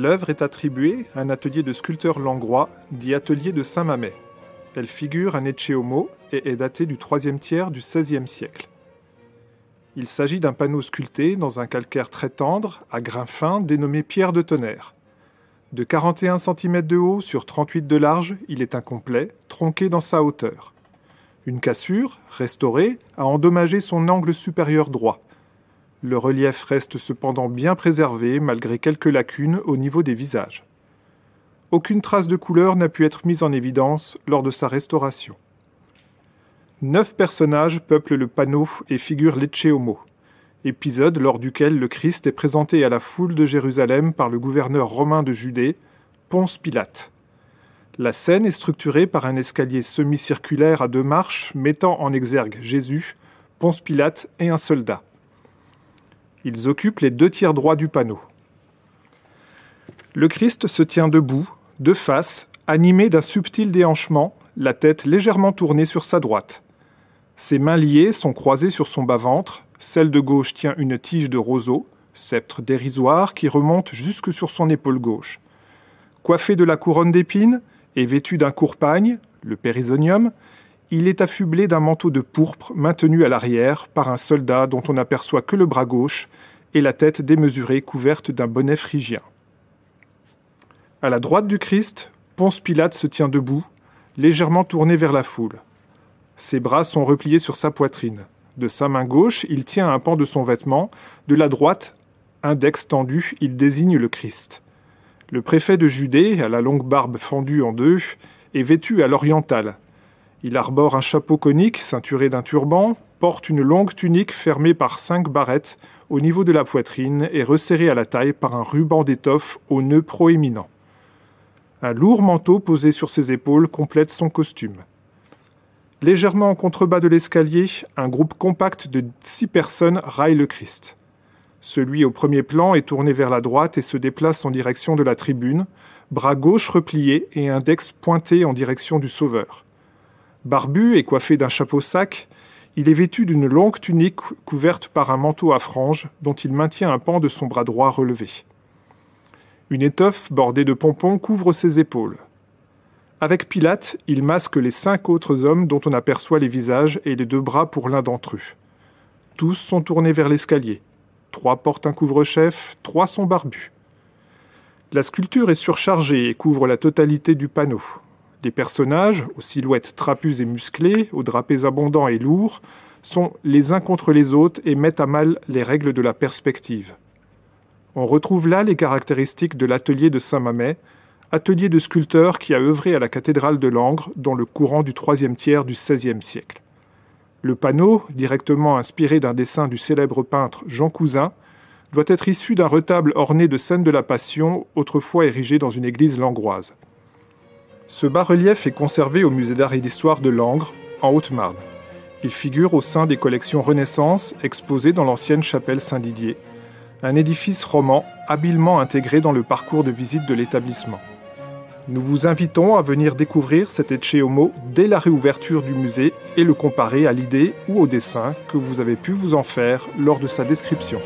L'œuvre est attribuée à un atelier de sculpteur langrois, dit atelier de Saint-Mamet. Elle figure un Necceomo et est datée du troisième tiers du XVIe siècle. Il s'agit d'un panneau sculpté dans un calcaire très tendre, à grain fin, dénommé pierre de tonnerre. De 41 cm de haut sur 38 de large, il est incomplet, tronqué dans sa hauteur. Une cassure, restaurée, a endommagé son angle supérieur droit. Le relief reste cependant bien préservé malgré quelques lacunes au niveau des visages. Aucune trace de couleur n'a pu être mise en évidence lors de sa restauration. Neuf personnages peuplent le panneau et figurent l'Ecce Homo, épisode lors duquel le Christ est présenté à la foule de Jérusalem par le gouverneur romain de Judée, Ponce Pilate. La scène est structurée par un escalier semi-circulaire à deux marches mettant en exergue Jésus, Ponce Pilate et un soldat. Ils occupent les deux tiers droits du panneau. Le Christ se tient debout, de face, animé d'un subtil déhanchement, la tête légèrement tournée sur sa droite. Ses mains liées sont croisées sur son bas-ventre, celle de gauche tient une tige de roseau, sceptre dérisoire qui remonte jusque sur son épaule gauche. Coiffé de la couronne d'épines et vêtu d'un court pagne, le périsonium, il est affublé d'un manteau de pourpre maintenu à l'arrière par un soldat dont on n'aperçoit que le bras gauche et la tête démesurée couverte d'un bonnet phrygien. À la droite du Christ, Ponce Pilate se tient debout, légèrement tourné vers la foule. Ses bras sont repliés sur sa poitrine. De sa main gauche, il tient un pan de son vêtement, de la droite, index tendu, il désigne le Christ. Le préfet de Judée, à la longue barbe fendue en deux, est vêtu à l'oriental, il arbore un chapeau conique ceinturé d'un turban, porte une longue tunique fermée par cinq barrettes au niveau de la poitrine et resserrée à la taille par un ruban d'étoffe aux nœuds proéminent. Un lourd manteau posé sur ses épaules complète son costume. Légèrement en contrebas de l'escalier, un groupe compact de six personnes raille le Christ. Celui au premier plan est tourné vers la droite et se déplace en direction de la tribune, bras gauche replié et index pointé en direction du Sauveur. Barbu et coiffé d'un chapeau sac, il est vêtu d'une longue tunique couverte par un manteau à franges dont il maintient un pan de son bras droit relevé. Une étoffe bordée de pompons couvre ses épaules. Avec Pilate, il masque les cinq autres hommes dont on aperçoit les visages et les deux bras pour l'un d'entre eux. Tous sont tournés vers l'escalier. Trois portent un couvre-chef, trois sont barbus. La sculpture est surchargée et couvre la totalité du panneau. Les personnages, aux silhouettes trapues et musclées, aux drapés abondants et lourds, sont les uns contre les autres et mettent à mal les règles de la perspective. On retrouve là les caractéristiques de l'atelier de Saint-Mamet, atelier de sculpteur qui a œuvré à la cathédrale de Langres dans le courant du troisième tiers du XVIe siècle. Le panneau, directement inspiré d'un dessin du célèbre peintre Jean Cousin, doit être issu d'un retable orné de scènes de la Passion, autrefois érigé dans une église langroise. Ce bas-relief est conservé au musée d'art et d'histoire de Langres, en Haute-Marne. Il figure au sein des collections Renaissance exposées dans l'ancienne chapelle Saint-Didier, un édifice roman habilement intégré dans le parcours de visite de l'établissement. Nous vous invitons à venir découvrir cet Ecce dès la réouverture du musée et le comparer à l'idée ou au dessin que vous avez pu vous en faire lors de sa description.